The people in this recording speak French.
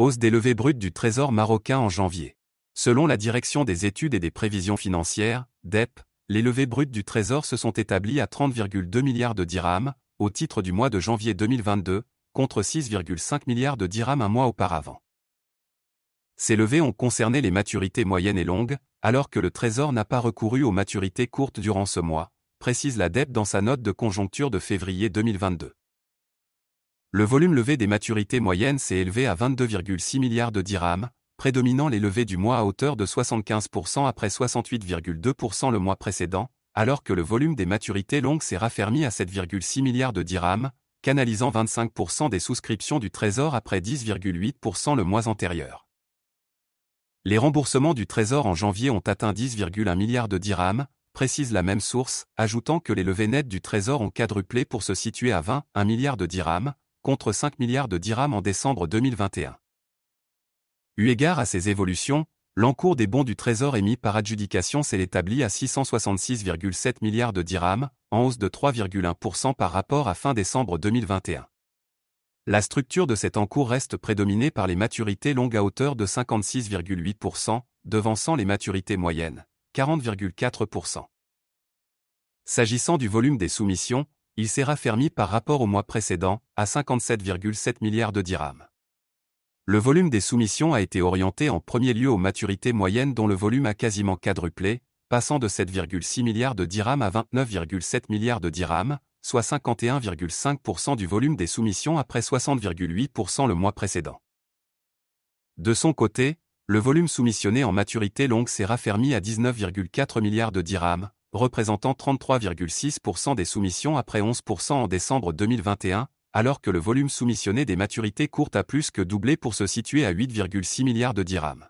Hausse des levées brutes du Trésor marocain en janvier. Selon la Direction des études et des prévisions financières, DEP, les levées brutes du Trésor se sont établies à 30,2 milliards de dirhams, au titre du mois de janvier 2022, contre 6,5 milliards de dirhams un mois auparavant. Ces levées ont concerné les maturités moyennes et longues, alors que le Trésor n'a pas recouru aux maturités courtes durant ce mois, précise la DEP dans sa note de conjoncture de février 2022. Le volume levé des maturités moyennes s'est élevé à 22,6 milliards de dirhams, prédominant les levées du mois à hauteur de 75% après 68,2% le mois précédent, alors que le volume des maturités longues s'est raffermi à 7,6 milliards de dirhams, canalisant 25% des souscriptions du Trésor après 10,8% le mois antérieur. Les remboursements du Trésor en janvier ont atteint 10,1 milliards de dirhams, précise la même source, ajoutant que les levées nettes du Trésor ont quadruplé pour se situer à 20,1 milliards de dirhams, contre 5 milliards de dirhams en décembre 2021. Eu égard à ces évolutions, l'encours des bons du Trésor émis par adjudication s'est établi à 666,7 milliards de dirhams, en hausse de 3,1% par rapport à fin décembre 2021. La structure de cet encours reste prédominée par les maturités longues à hauteur de 56,8%, devançant les maturités moyennes, 40,4%. S'agissant du volume des soumissions, il s'est raffermi par rapport au mois précédent, à 57,7 milliards de dirhams. Le volume des soumissions a été orienté en premier lieu aux maturités moyennes dont le volume a quasiment quadruplé, passant de 7,6 milliards de dirhams à 29,7 milliards de dirhams, soit 51,5% du volume des soumissions après 60,8% le mois précédent. De son côté, le volume soumissionné en maturité longue s'est raffermi à 19,4 milliards de dirhams, représentant 33,6% des soumissions après 11% en décembre 2021, alors que le volume soumissionné des maturités courtes a plus que doublé pour se situer à 8,6 milliards de dirhams.